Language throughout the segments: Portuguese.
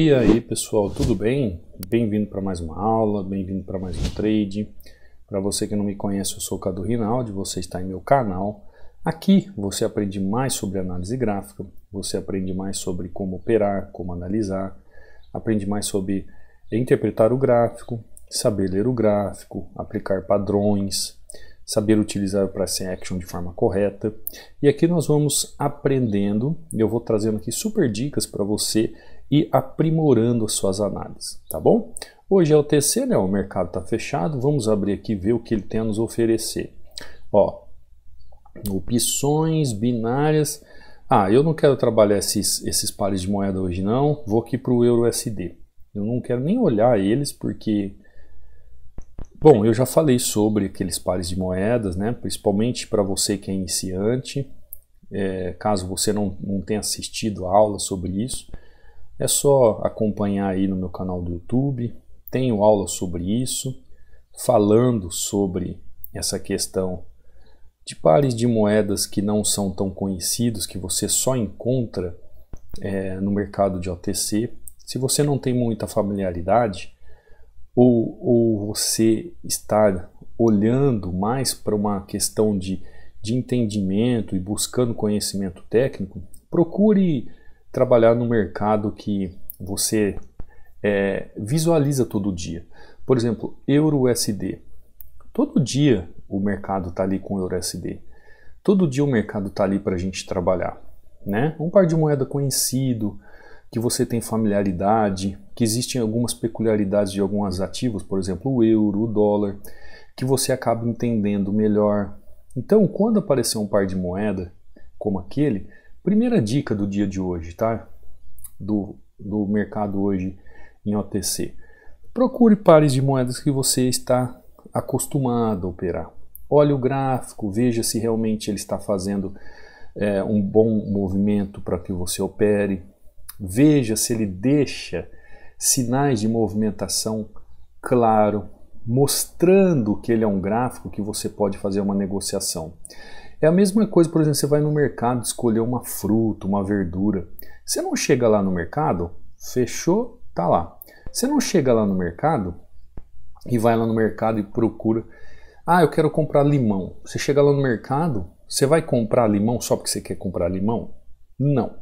E aí pessoal, tudo bem? Bem-vindo para mais uma aula, bem-vindo para mais um trade. Para você que não me conhece, eu sou o Cadu Rinaldi, você está em meu canal. Aqui você aprende mais sobre análise gráfica, você aprende mais sobre como operar, como analisar, aprende mais sobre interpretar o gráfico, saber ler o gráfico, aplicar padrões, saber utilizar o price action de forma correta. E aqui nós vamos aprendendo, eu vou trazendo aqui super dicas para você e aprimorando as suas análises, tá bom? Hoje é o TC, né? O mercado está fechado. Vamos abrir aqui e ver o que ele tem a nos oferecer. Ó, opções binárias. Ah, eu não quero trabalhar esses, esses pares de moeda hoje não. Vou aqui para o Euro USD. Eu não quero nem olhar eles porque... Bom, eu já falei sobre aqueles pares de moedas, né? Principalmente para você que é iniciante. É, caso você não, não tenha assistido a aula sobre isso. É só acompanhar aí no meu canal do YouTube, tenho aula sobre isso, falando sobre essa questão de pares de moedas que não são tão conhecidos, que você só encontra é, no mercado de OTC. Se você não tem muita familiaridade, ou, ou você está olhando mais para uma questão de, de entendimento e buscando conhecimento técnico, procure trabalhar no mercado que você é, visualiza todo dia. Por exemplo, EURUSD. Todo dia o mercado está ali com EURUSD. Todo dia o mercado está ali para a gente trabalhar. Né? Um par de moeda conhecido, que você tem familiaridade, que existem algumas peculiaridades de alguns ativos, por exemplo, o euro, o dólar, que você acaba entendendo melhor. Então, quando aparecer um par de moeda como aquele, Primeira dica do dia de hoje, tá? Do, do mercado hoje em OTC. Procure pares de moedas que você está acostumado a operar. Olhe o gráfico, veja se realmente ele está fazendo é, um bom movimento para que você opere. Veja se ele deixa sinais de movimentação claro, mostrando que ele é um gráfico que você pode fazer uma negociação. É a mesma coisa, por exemplo, você vai no mercado escolher uma fruta, uma verdura. Você não chega lá no mercado, fechou, tá lá. Você não chega lá no mercado e vai lá no mercado e procura. Ah, eu quero comprar limão. Você chega lá no mercado, você vai comprar limão só porque você quer comprar limão? Não.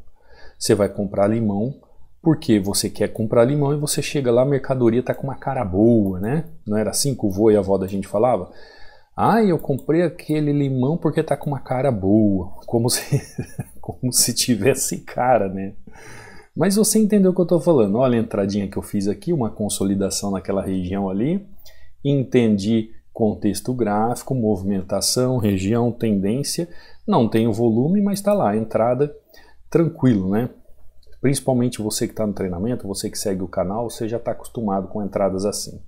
Você vai comprar limão porque você quer comprar limão e você chega lá, a mercadoria tá com uma cara boa, né? Não era assim que o vô e a avó da gente falava? Ah, eu comprei aquele limão porque tá com uma cara boa. Como se, como se tivesse cara, né? Mas você entendeu o que eu estou falando. Olha a entradinha que eu fiz aqui, uma consolidação naquela região ali. Entendi contexto gráfico, movimentação, região, tendência. Não tem o volume, mas está lá, entrada tranquilo, né? Principalmente você que está no treinamento, você que segue o canal, você já está acostumado com entradas assim.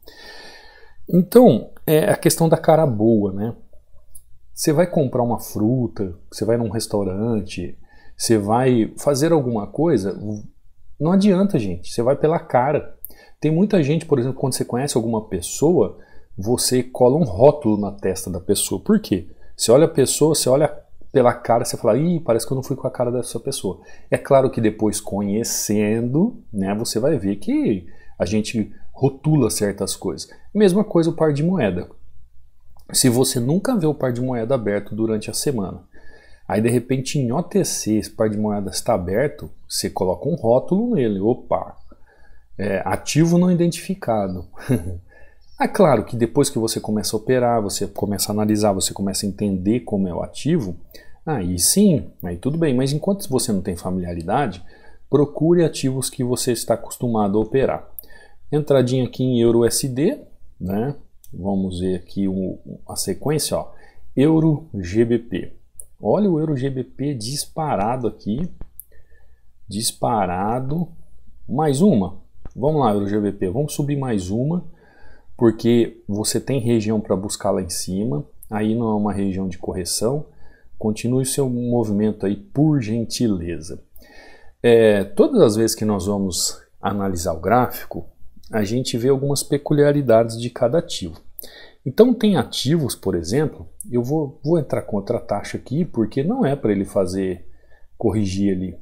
Então, é a questão da cara boa, né? Você vai comprar uma fruta, você vai num restaurante, você vai fazer alguma coisa, não adianta, gente, você vai pela cara. Tem muita gente, por exemplo, quando você conhece alguma pessoa, você cola um rótulo na testa da pessoa. Por quê? Você olha a pessoa, você olha pela cara, você fala, ih, parece que eu não fui com a cara dessa pessoa. É claro que depois, conhecendo, né, você vai ver que a gente rotula certas coisas. Mesma coisa o par de moeda. Se você nunca vê o par de moeda aberto durante a semana, aí de repente em OTC esse par de moeda está aberto, você coloca um rótulo nele, opa, é, ativo não identificado. É claro que depois que você começa a operar, você começa a analisar, você começa a entender como é o ativo, aí sim, aí tudo bem. Mas enquanto você não tem familiaridade, procure ativos que você está acostumado a operar. Entradinha aqui em euro USD, né? Vamos ver aqui o, a sequência, ó. Euro GBP. Olha o euro GBP disparado aqui. Disparado. Mais uma. Vamos lá, euro GBP. Vamos subir mais uma, porque você tem região para buscar lá em cima. Aí não é uma região de correção. Continue seu movimento aí, por gentileza. É, todas as vezes que nós vamos analisar o gráfico, a gente vê algumas peculiaridades de cada ativo. Então, tem ativos, por exemplo, eu vou, vou entrar contra a taxa aqui, porque não é para ele fazer corrigir ali.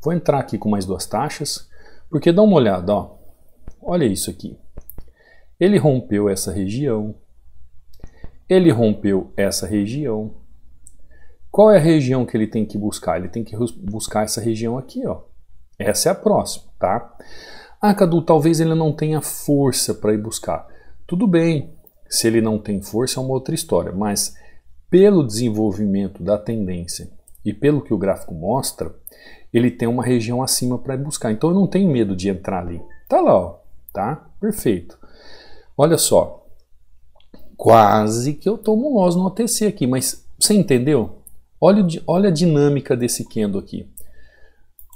Vou entrar aqui com mais duas taxas, porque dá uma olhada, ó. olha isso aqui. Ele rompeu essa região, ele rompeu essa região. Qual é a região que ele tem que buscar? Ele tem que buscar essa região aqui, ó. Essa é a próxima, tá? Ah, Cadu, talvez ele não tenha força para ir buscar. Tudo bem, se ele não tem força é uma outra história, mas pelo desenvolvimento da tendência e pelo que o gráfico mostra, ele tem uma região acima para ir buscar. Então eu não tenho medo de entrar ali. Tá lá, ó, tá? Perfeito. Olha só, quase que eu tomo um loss no OTC aqui, mas você entendeu? Olha, olha a dinâmica desse candle aqui.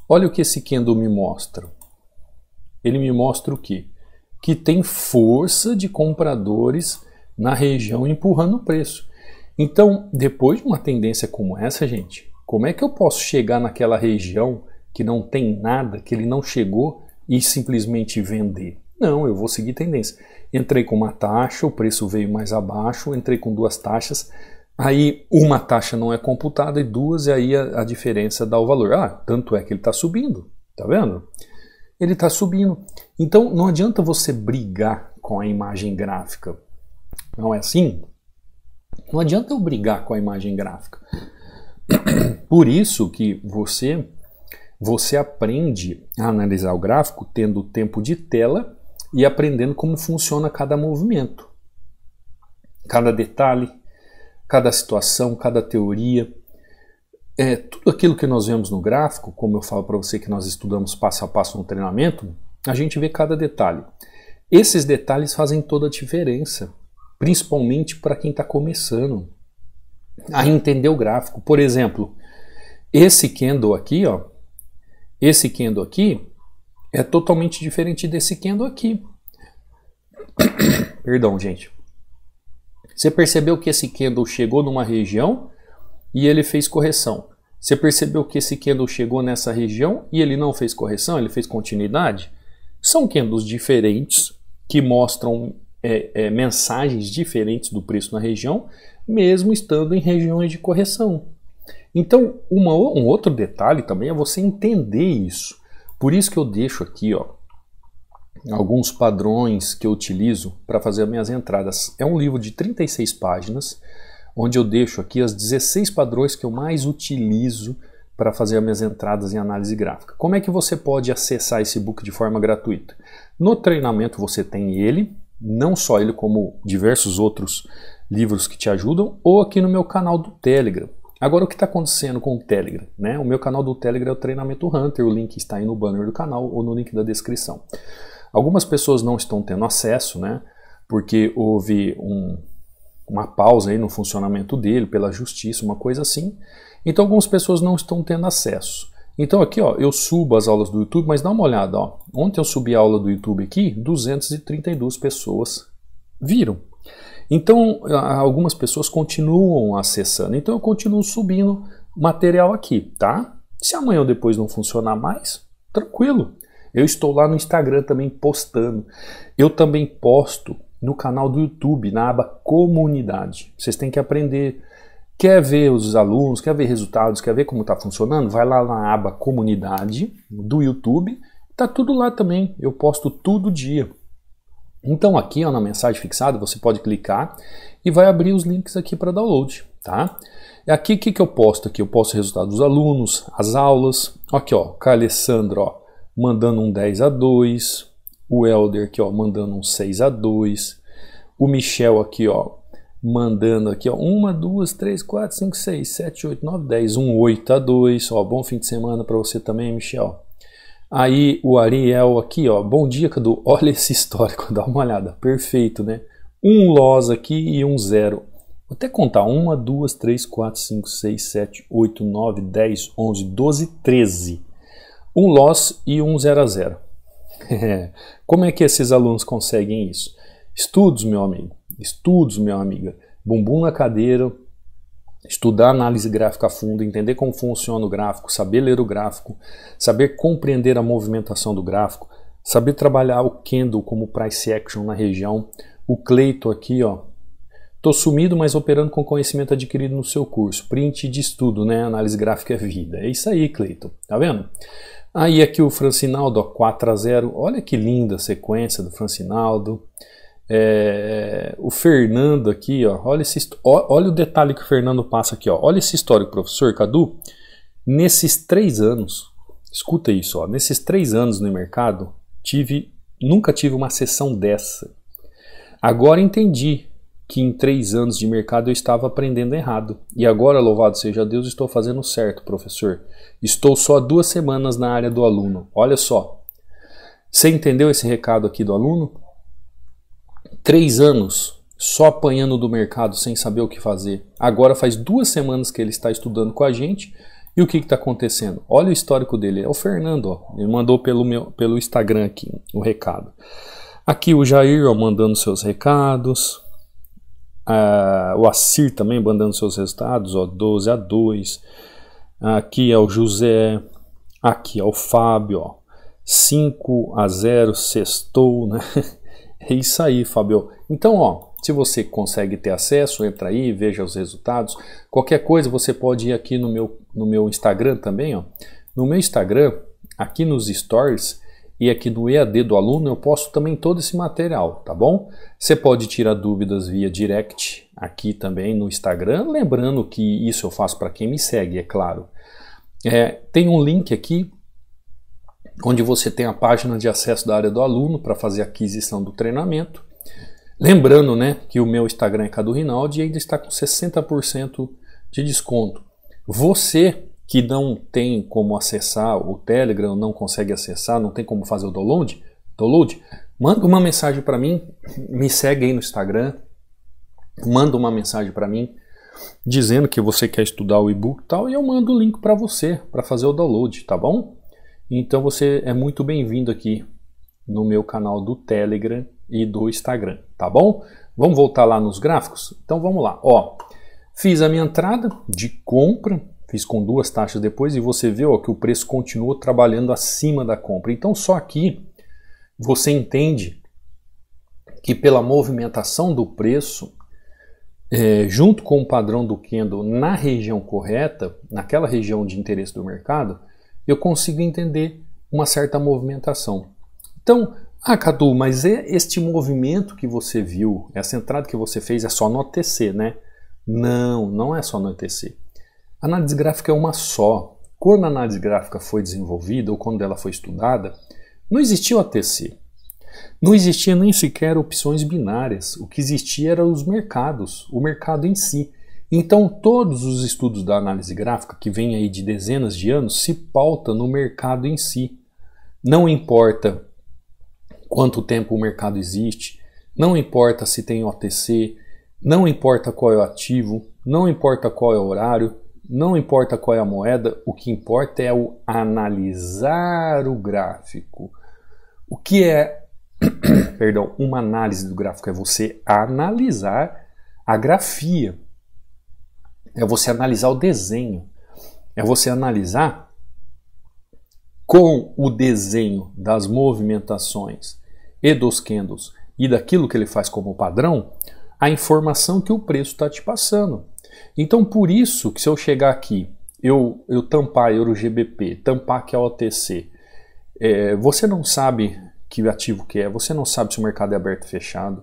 Olha o que esse candle me mostra ele me mostra o quê? Que tem força de compradores na região empurrando o preço. Então, depois de uma tendência como essa, gente, como é que eu posso chegar naquela região que não tem nada, que ele não chegou e simplesmente vender? Não, eu vou seguir tendência. Entrei com uma taxa, o preço veio mais abaixo, entrei com duas taxas, aí uma taxa não é computada e duas, e aí a, a diferença dá o valor. Ah, tanto é que ele está subindo, tá vendo? ele está subindo. Então não adianta você brigar com a imagem gráfica. Não é assim? Não adianta eu brigar com a imagem gráfica. Por isso que você você aprende a analisar o gráfico tendo tempo de tela e aprendendo como funciona cada movimento, cada detalhe, cada situação, cada teoria é, tudo aquilo que nós vemos no gráfico, como eu falo para você que nós estudamos passo a passo no treinamento, a gente vê cada detalhe. Esses detalhes fazem toda a diferença, principalmente para quem está começando a entender o gráfico. Por exemplo, esse candle aqui, ó, esse candle aqui é totalmente diferente desse candle aqui. Perdão, gente. Você percebeu que esse candle chegou numa região e ele fez correção. Você percebeu que esse candle chegou nessa região e ele não fez correção, ele fez continuidade? São candles diferentes que mostram é, é, mensagens diferentes do preço na região, mesmo estando em regiões de correção. Então, uma, um outro detalhe também é você entender isso. Por isso que eu deixo aqui ó, alguns padrões que eu utilizo para fazer minhas entradas. É um livro de 36 páginas onde eu deixo aqui as 16 padrões que eu mais utilizo para fazer as minhas entradas em análise gráfica. Como é que você pode acessar esse book de forma gratuita? No treinamento você tem ele, não só ele, como diversos outros livros que te ajudam, ou aqui no meu canal do Telegram. Agora, o que está acontecendo com o Telegram? Né? O meu canal do Telegram é o Treinamento Hunter, o link está aí no banner do canal ou no link da descrição. Algumas pessoas não estão tendo acesso, né? Porque houve um, uma pausa aí no funcionamento dele pela justiça, uma coisa assim. Então algumas pessoas não estão tendo acesso. Então aqui, ó, eu subo as aulas do YouTube, mas dá uma olhada, ó. Ontem eu subi a aula do YouTube aqui, 232 pessoas viram. Então algumas pessoas continuam acessando. Então eu continuo subindo material aqui, tá? Se amanhã ou depois não funcionar mais, tranquilo. Eu estou lá no Instagram também postando. Eu também posto no canal do YouTube, na aba Comunidade. Vocês têm que aprender. Quer ver os alunos, quer ver resultados, quer ver como está funcionando? Vai lá na aba Comunidade do YouTube. Tá tudo lá também. Eu posto todo dia. Então aqui ó, na mensagem fixada você pode clicar e vai abrir os links aqui para download, tá? E aqui o que, que eu posto aqui? Eu posto o resultado dos alunos, as aulas. Aqui ó, com a Alessandra ó, mandando um 10 a 2, o Elder aqui, ó, mandando um 6 a 2. O Michel aqui, ó, mandando aqui, ó, 1, 2, 3, 4, 5, 6, 7, 8, 9, 10, um 8 a 2. Ó, bom fim de semana para você também, Michel. Aí o Ariel aqui, ó, bom dia, Cadu. Olha esse histórico, dá uma olhada. Perfeito, né? Um loss aqui e um zero. Vou até contar: 1, 2, 3, 4, 5, 6, 7, 8, 9, 10, 11, 12, 13. Um loss e um 0 a 0. Como é que esses alunos conseguem isso? Estudos, meu amigo, estudos, minha amiga. Bumbum na cadeira, estudar análise gráfica a fundo, entender como funciona o gráfico, saber ler o gráfico, saber compreender a movimentação do gráfico, saber trabalhar o candle como price action na região. O Cleito aqui, ó, Tô sumido, mas operando com conhecimento adquirido no seu curso. Print de estudo, né? Análise gráfica é vida. É isso aí, Cleiton. Tá vendo? Aí ah, aqui o Francinaldo, 4 a 0 Olha que linda a sequência do Francinaldo. É, o Fernando aqui, ó, olha, esse, ó, olha o detalhe que o Fernando passa aqui. Ó, olha esse histórico, professor Cadu. Nesses três anos, escuta isso, ó, nesses três anos no mercado, tive, nunca tive uma sessão dessa. Agora entendi que em três anos de mercado eu estava aprendendo errado. E agora, louvado seja Deus, estou fazendo certo, professor. Estou só duas semanas na área do aluno. Olha só. Você entendeu esse recado aqui do aluno? Três anos só apanhando do mercado sem saber o que fazer. Agora faz duas semanas que ele está estudando com a gente. E o que está acontecendo? Olha o histórico dele. É o Fernando. Ó. Ele mandou pelo, meu, pelo Instagram aqui o recado. Aqui o Jair ó, mandando seus recados. Ah, o Assir também mandando seus resultados, ó, 12 a 2. Aqui é o José, aqui é o Fábio, ó, 5 a 0, sextou, né? É isso aí, Fábio. Então, ó, se você consegue ter acesso, entra aí, veja os resultados. Qualquer coisa, você pode ir aqui no meu, no meu Instagram também, ó. No meu Instagram, aqui nos stories, e aqui do EAD do aluno eu posto também todo esse material, tá bom? Você pode tirar dúvidas via direct aqui também no Instagram, lembrando que isso eu faço para quem me segue, é claro. É, tem um link aqui onde você tem a página de acesso da área do aluno para fazer a aquisição do treinamento. Lembrando né, que o meu Instagram é Cadu Rinaldi e ainda está com 60% de desconto. Você que não tem como acessar o Telegram, não consegue acessar, não tem como fazer o download, download manda uma mensagem para mim, me segue aí no Instagram, manda uma mensagem para mim dizendo que você quer estudar o e-book e tal, e eu mando o link para você para fazer o download, tá bom? Então você é muito bem-vindo aqui no meu canal do Telegram e do Instagram, tá bom? Vamos voltar lá nos gráficos? Então vamos lá. Ó, fiz a minha entrada de compra fiz com duas taxas depois e você vê ó, que o preço continuou trabalhando acima da compra. Então só aqui você entende que pela movimentação do preço, é, junto com o padrão do candle na região correta, naquela região de interesse do mercado, eu consigo entender uma certa movimentação. Então, ah, Cadu, mas é este movimento que você viu, essa entrada que você fez é só no OTC, né? Não, não é só no OTC. A análise gráfica é uma só. Quando a análise gráfica foi desenvolvida ou quando ela foi estudada, não existia o ATC. Não existia nem sequer opções binárias. O que existia eram os mercados, o mercado em si. Então, todos os estudos da análise gráfica, que vem aí de dezenas de anos, se pauta no mercado em si. Não importa quanto tempo o mercado existe, não importa se tem OTC, não importa qual é o ativo, não importa qual é o horário, não importa qual é a moeda, o que importa é o analisar o gráfico. O que é, perdão, uma análise do gráfico é você analisar a grafia. É você analisar o desenho. É você analisar com o desenho das movimentações e dos candles e daquilo que ele faz como padrão, a informação que o preço está te passando. Então, por isso que se eu chegar aqui, eu, eu tampar EuroGBP, tampar que é OTC, é, você não sabe que ativo que é, você não sabe se o mercado é aberto ou fechado,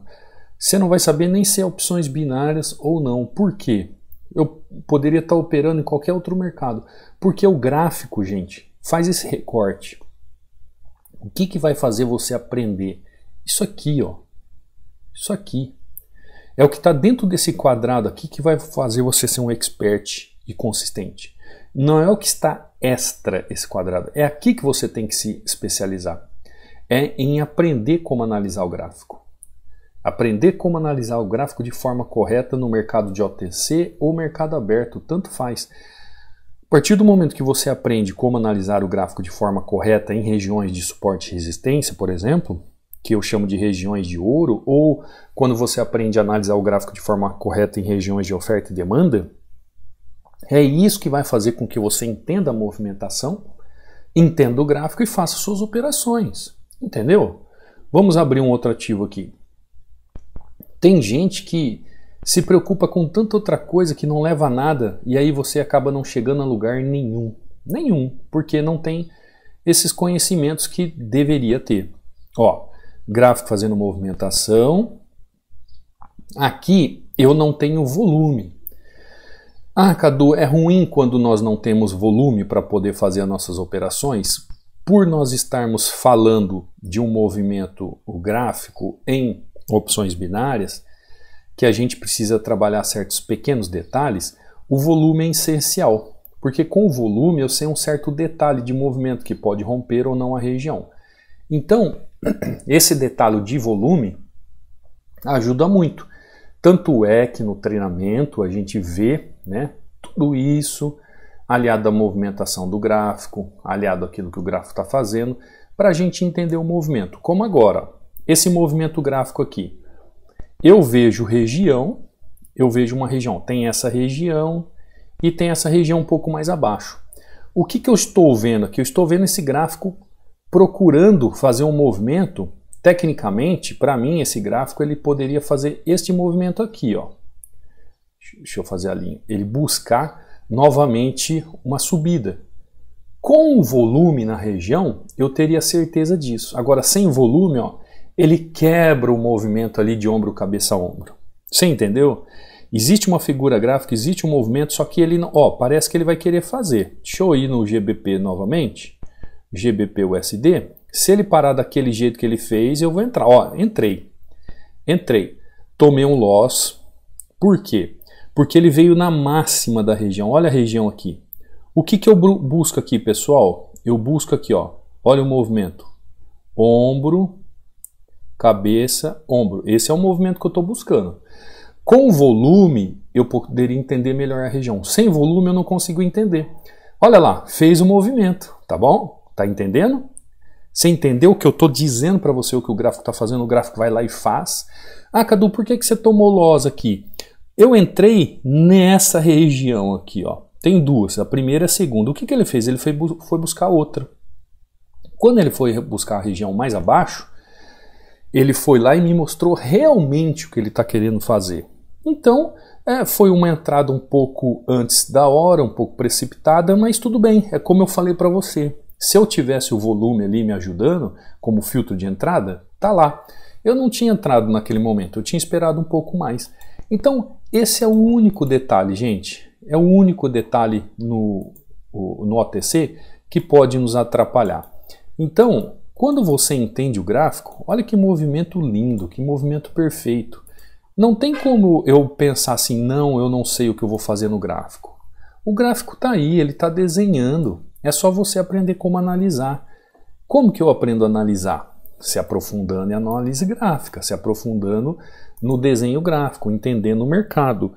você não vai saber nem se é opções binárias ou não. Por quê? Eu poderia estar operando em qualquer outro mercado. Porque o gráfico, gente, faz esse recorte. O que, que vai fazer você aprender? Isso aqui, ó. Isso aqui. É o que está dentro desse quadrado aqui que vai fazer você ser um expert e consistente. Não é o que está extra esse quadrado. É aqui que você tem que se especializar. É em aprender como analisar o gráfico. Aprender como analisar o gráfico de forma correta no mercado de OTC ou mercado aberto, tanto faz. A partir do momento que você aprende como analisar o gráfico de forma correta em regiões de suporte e resistência, por exemplo, que eu chamo de regiões de ouro, ou quando você aprende a analisar o gráfico de forma correta em regiões de oferta e demanda, é isso que vai fazer com que você entenda a movimentação, entenda o gráfico e faça suas operações. Entendeu? Vamos abrir um outro ativo aqui. Tem gente que se preocupa com tanta outra coisa que não leva a nada e aí você acaba não chegando a lugar nenhum. Nenhum, porque não tem esses conhecimentos que deveria ter. Ó, gráfico fazendo movimentação. Aqui eu não tenho volume. Ah, Cadu, é ruim quando nós não temos volume para poder fazer as nossas operações? Por nós estarmos falando de um movimento gráfico em opções binárias, que a gente precisa trabalhar certos pequenos detalhes, o volume é essencial, porque com o volume eu sei um certo detalhe de movimento que pode romper ou não a região. Então, esse detalhe de volume ajuda muito. Tanto é que no treinamento a gente vê né, tudo isso aliado à movimentação do gráfico, aliado àquilo que o gráfico está fazendo, para a gente entender o movimento. Como agora, esse movimento gráfico aqui. Eu vejo região, eu vejo uma região. Tem essa região e tem essa região um pouco mais abaixo. O que, que eu estou vendo aqui? Eu estou vendo esse gráfico procurando fazer um movimento, tecnicamente, para mim, esse gráfico ele poderia fazer este movimento aqui, ó. Deixa eu fazer a linha. Ele buscar novamente uma subida. Com o volume na região, eu teria certeza disso. Agora, sem volume, ó, ele quebra o movimento ali de ombro, cabeça, a ombro. Você entendeu? Existe uma figura gráfica, existe um movimento, só que ele, ó, parece que ele vai querer fazer. Deixa eu ir no GBP novamente. GBP/USD, se ele parar daquele jeito que ele fez, eu vou entrar. Ó, entrei. Entrei. Tomei um loss. Por quê? Porque ele veio na máxima da região. Olha a região aqui. O que, que eu busco aqui, pessoal? Eu busco aqui, ó. Olha o movimento. Ombro, cabeça, ombro. Esse é o movimento que eu estou buscando. Com volume, eu poderia entender melhor a região. Sem volume, eu não consigo entender. Olha lá, fez o movimento, tá bom? Tá entendendo? Você entendeu o que eu estou dizendo para você, o que o gráfico está fazendo, o gráfico vai lá e faz. Ah, Cadu, por que, que você tomou loss aqui? Eu entrei nessa região aqui, ó. Tem duas, a primeira e a segunda. O que, que ele fez? Ele foi, foi buscar outra. Quando ele foi buscar a região mais abaixo, ele foi lá e me mostrou realmente o que ele está querendo fazer. Então, é, foi uma entrada um pouco antes da hora, um pouco precipitada, mas tudo bem, é como eu falei para você. Se eu tivesse o volume ali me ajudando, como filtro de entrada, tá lá. Eu não tinha entrado naquele momento, eu tinha esperado um pouco mais. Então, esse é o único detalhe, gente. É o único detalhe no, no OTC que pode nos atrapalhar. Então, quando você entende o gráfico, olha que movimento lindo, que movimento perfeito. Não tem como eu pensar assim, não, eu não sei o que eu vou fazer no gráfico. O gráfico está aí, ele está desenhando. É só você aprender como analisar. Como que eu aprendo a analisar? Se aprofundando em análise gráfica, se aprofundando no desenho gráfico, entendendo o mercado.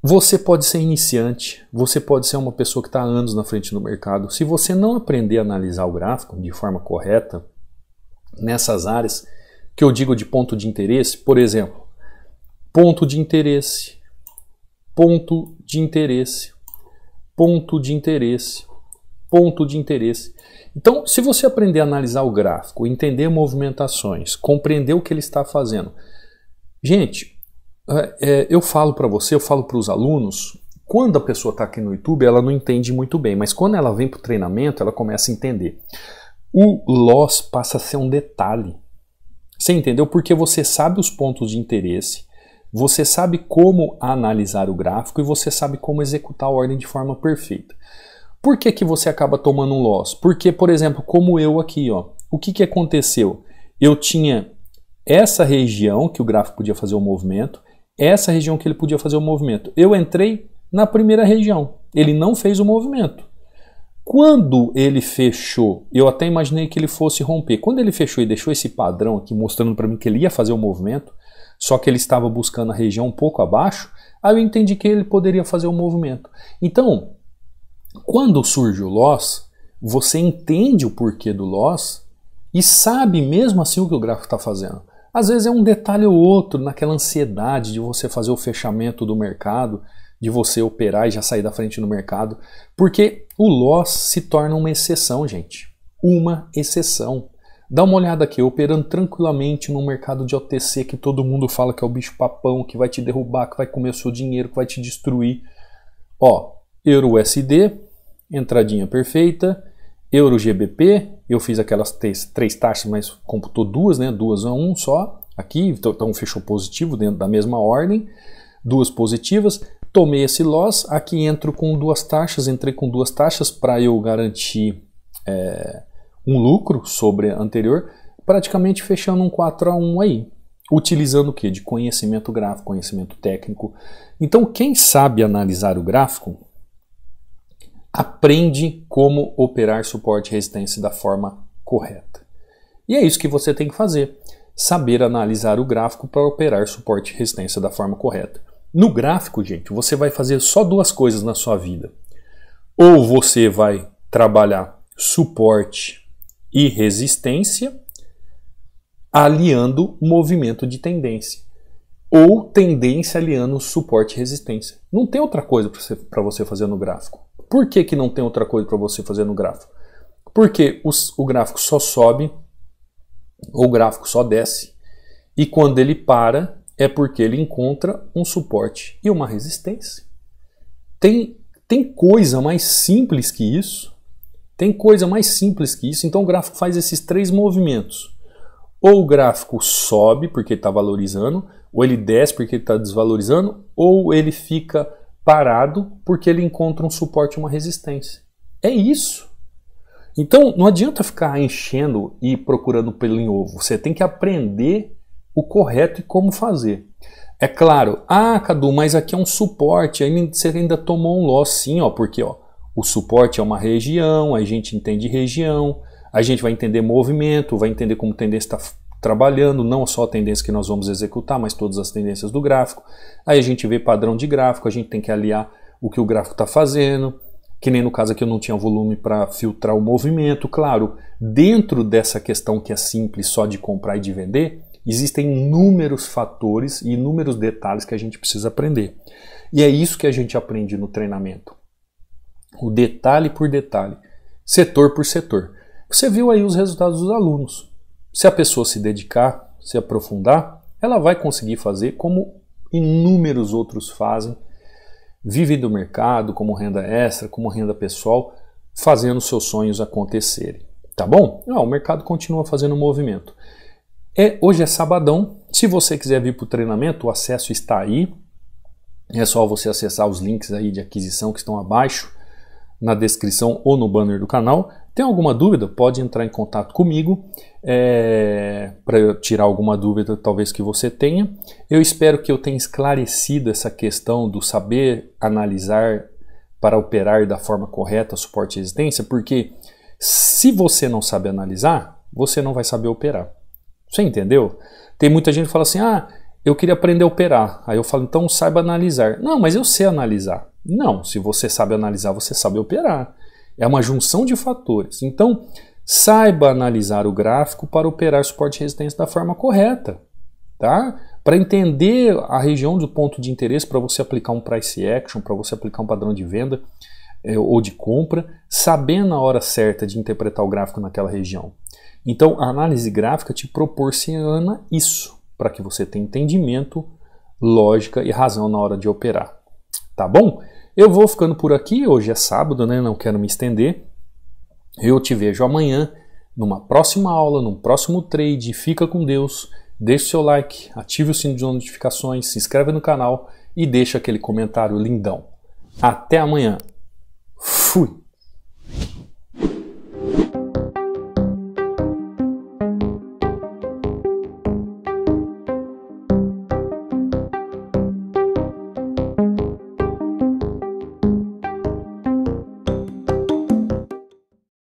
Você pode ser iniciante, você pode ser uma pessoa que está anos na frente do mercado. Se você não aprender a analisar o gráfico de forma correta, nessas áreas que eu digo de ponto de interesse, por exemplo, ponto de interesse, ponto de interesse, ponto de interesse, ponto de interesse. Então, se você aprender a analisar o gráfico, entender movimentações, compreender o que ele está fazendo. Gente, é, é, eu falo para você, eu falo para os alunos, quando a pessoa está aqui no YouTube, ela não entende muito bem, mas quando ela vem para o treinamento, ela começa a entender. O loss passa a ser um detalhe. Você entendeu? Porque você sabe os pontos de interesse, você sabe como analisar o gráfico e você sabe como executar a ordem de forma perfeita. Por que, que você acaba tomando um loss? Porque, por exemplo, como eu aqui, ó, o que, que aconteceu? Eu tinha essa região que o gráfico podia fazer o movimento, essa região que ele podia fazer o movimento. Eu entrei na primeira região, ele não fez o movimento. Quando ele fechou, eu até imaginei que ele fosse romper. Quando ele fechou e deixou esse padrão aqui mostrando para mim que ele ia fazer o movimento, só que ele estava buscando a região um pouco abaixo, aí eu entendi que ele poderia fazer o movimento. Então, quando surge o loss, você entende o porquê do loss e sabe mesmo assim o que o gráfico está fazendo. Às vezes é um detalhe ou outro naquela ansiedade de você fazer o fechamento do mercado, de você operar e já sair da frente no mercado, porque o loss se torna uma exceção, gente. Uma exceção. Dá uma olhada aqui, operando tranquilamente no mercado de OTC que todo mundo fala que é o bicho papão, que vai te derrubar, que vai comer o seu dinheiro, que vai te destruir. Ó, Euro USD, entradinha perfeita, euro GBP, eu fiz aquelas três, três taxas, mas computou duas, né? duas a um só, aqui, então, então fechou positivo dentro da mesma ordem, duas positivas, tomei esse loss, aqui entro com duas taxas, entrei com duas taxas para eu garantir é, um lucro sobre a anterior, praticamente fechando um 4 a 1 aí, utilizando o que? De conhecimento gráfico, conhecimento técnico. Então, quem sabe analisar o gráfico aprende como operar suporte e resistência da forma correta. E é isso que você tem que fazer: saber analisar o gráfico para operar suporte e resistência da forma correta. No gráfico, gente, você vai fazer só duas coisas na sua vida. Ou você vai trabalhar suporte e resistência aliando movimento de tendência ou tendência aliando suporte e resistência. Não tem outra coisa para você, você fazer no gráfico. Por que, que não tem outra coisa para você fazer no gráfico? Porque os, o gráfico só sobe, ou o gráfico só desce, e quando ele para, é porque ele encontra um suporte e uma resistência. Tem, tem coisa mais simples que isso? Tem coisa mais simples que isso? Então o gráfico faz esses três movimentos. Ou o gráfico sobe porque está valorizando, ou ele desce porque está desvalorizando, ou ele fica parado porque ele encontra um suporte e uma resistência. É isso. Então não adianta ficar enchendo e procurando pelo em ovo. Você tem que aprender o correto e como fazer. É claro, ah, Cadu, mas aqui é um suporte, aí você ainda tomou um loss, sim, ó, porque ó, o suporte é uma região, a gente entende região, a gente vai entender movimento, vai entender como tendência está trabalhando, não só a tendência que nós vamos executar, mas todas as tendências do gráfico. Aí a gente vê padrão de gráfico, a gente tem que aliar o que o gráfico está fazendo, que nem no caso aqui eu não tinha volume para filtrar o movimento. Claro, dentro dessa questão que é simples só de comprar e de vender, existem inúmeros fatores e inúmeros detalhes que a gente precisa aprender. E é isso que a gente aprende no treinamento. O detalhe por detalhe, setor por setor. Você viu aí os resultados dos alunos se a pessoa se dedicar, se aprofundar, ela vai conseguir fazer como inúmeros outros fazem, vivem do mercado, como renda extra, como renda pessoal, fazendo seus sonhos acontecerem. Tá bom? Ah, o mercado continua fazendo movimento. É, hoje é sabadão. Se você quiser vir para o treinamento, o acesso está aí. É só você acessar os links aí de aquisição que estão abaixo na descrição ou no banner do canal. Tem alguma dúvida? Pode entrar em contato comigo é, para tirar alguma dúvida, talvez que você tenha. Eu espero que eu tenha esclarecido essa questão do saber analisar para operar da forma correta suporte e resistência, porque se você não sabe analisar, você não vai saber operar. Você entendeu? Tem muita gente que fala assim: ah, eu queria aprender a operar. Aí eu falo, então saiba analisar. Não, mas eu sei analisar. Não, se você sabe analisar, você sabe operar. É uma junção de fatores. Então, saiba analisar o gráfico para operar suporte e resistência da forma correta, tá? Para entender a região do ponto de interesse para você aplicar um price action, para você aplicar um padrão de venda é, ou de compra, sabendo na hora certa de interpretar o gráfico naquela região. Então, a análise gráfica te proporciona isso, para que você tenha entendimento, lógica e razão na hora de operar. Tá bom? Eu vou ficando por aqui. Hoje é sábado, né? Não quero me estender. Eu te vejo amanhã numa próxima aula, num próximo trade. Fica com Deus. Deixe seu like, ative o sino de notificações, se inscreve no canal e deixa aquele comentário lindão. Até amanhã. Fui.